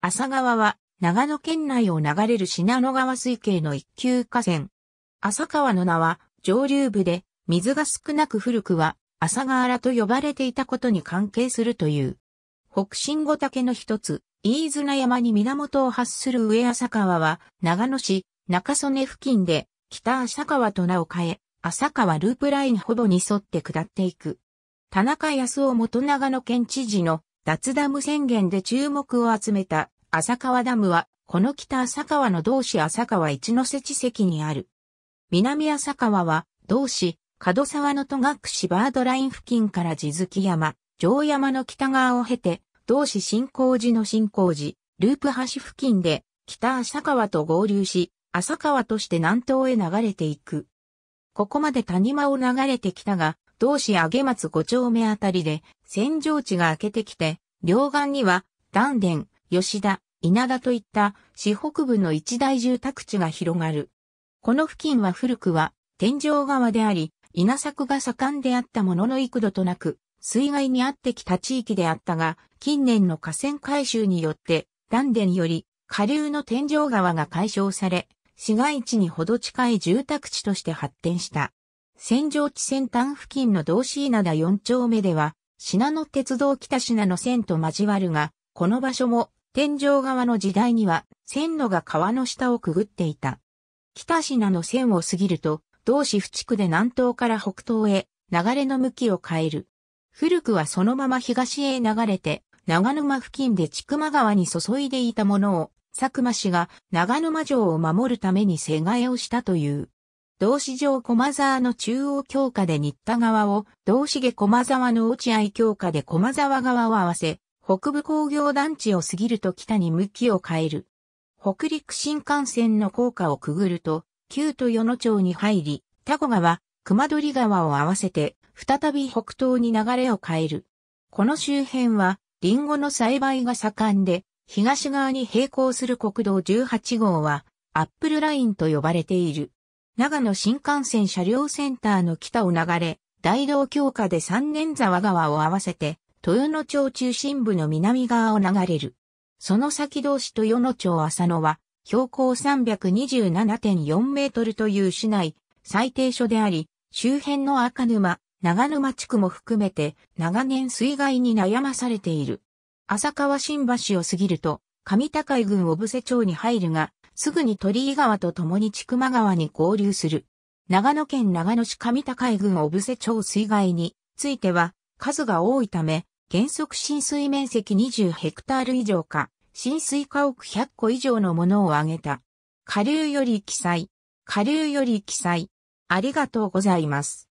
浅川は長野県内を流れる品野川水系の一級河川。浅川の名は上流部で水が少なく古くは浅川原と呼ばれていたことに関係するという。北進五岳の一つ、飯綱山に源を発する上浅川は長野市中曽根付近で北浅川と名を変え、浅川ループラインほぼに沿って下っていく。田中康夫元長野県知事の脱ダム宣言で注目を集めた浅川ダムは、この北浅川の同志浅川一ノ瀬地席にある。南浅川は、同市、角沢の戸隠バードライン付近から地月山、城山の北側を経て、同市新興寺の新興寺、ループ橋付近で、北浅川と合流し、浅川として南東へ流れていく。ここまで谷間を流れてきたが、同市上松五丁目あたりで、戦場地が明けてきて、両岸には、丹田、吉田、稲田といった市北部の一大住宅地が広がる。この付近は古くは天井川であり、稲作が盛んであったものの幾度となく、水害に遭ってきた地域であったが、近年の河川改修によって、断田より下流の天井川が解消され、市街地にほど近い住宅地として発展した。戦場地先端付近の道椎灘4丁目では、品野鉄道北品の線と交わるが、この場所も天井側の時代には線路が川の下をくぐっていた。北品の線を過ぎると、同市府地区で南東から北東へ流れの向きを変える。古くはそのまま東へ流れて、長沼付近で千曲川に注いでいたものを、佐久間氏が長沼城を守るために世替えをしたという。同志場駒沢の中央強化で新田川を、同志下駒沢の落合強化で駒沢川を合わせ、北部工業団地を過ぎると北に向きを変える。北陸新幹線の高架をくぐると、旧豊与野町に入り、田子川、熊取川を合わせて、再び北東に流れを変える。この周辺は、リンゴの栽培が盛んで、東側に並行する国道18号は、アップルラインと呼ばれている。長野新幹線車両センターの北を流れ、大道強化で三年沢川を合わせて、豊野町中心部の南側を流れる。その先同士豊野町浅野は、標高327.4メートルという市内、最低所であり、周辺の赤沼、長沼地区も含めて、長年水害に悩まされている。浅川新橋を過ぎると、上高井郡小布施町に入るが、すぐに鳥居川と共に千曲川に合流する。長野県長野市上高井郡小布施町水害については、数が多いため、原則浸水面積20ヘクタール以上か、浸水家屋100個以上のものを挙げた。下流より記載。下流より記載。ありがとうございます。